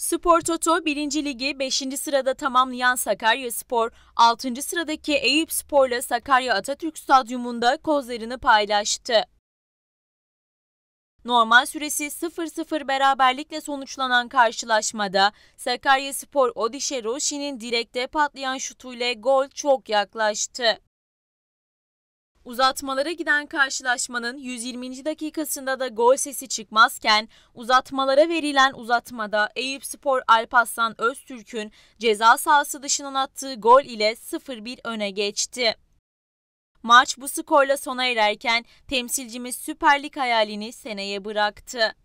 Spor Toto 1. Ligi 5. sırada tamamlayan Sakarya Spor, 6. sıradaki Eyüp Spor'la Sakarya Atatürk Stadyumunda kozlarını paylaştı. Normal süresi 0-0 beraberlikle sonuçlanan karşılaşmada Sakarya Spor Odişe Roşi'nin direkte patlayan şutuyla gol çok yaklaştı. Uzatmalara giden karşılaşmanın 120. dakikasında da gol sesi çıkmazken uzatmalara verilen uzatmada Eyüp Spor Alpaslan Öztürk'ün ceza sahası dışından attığı gol ile 0-1 öne geçti. Maç bu skorla sona ererken temsilcimiz Süper Lig hayalini seneye bıraktı.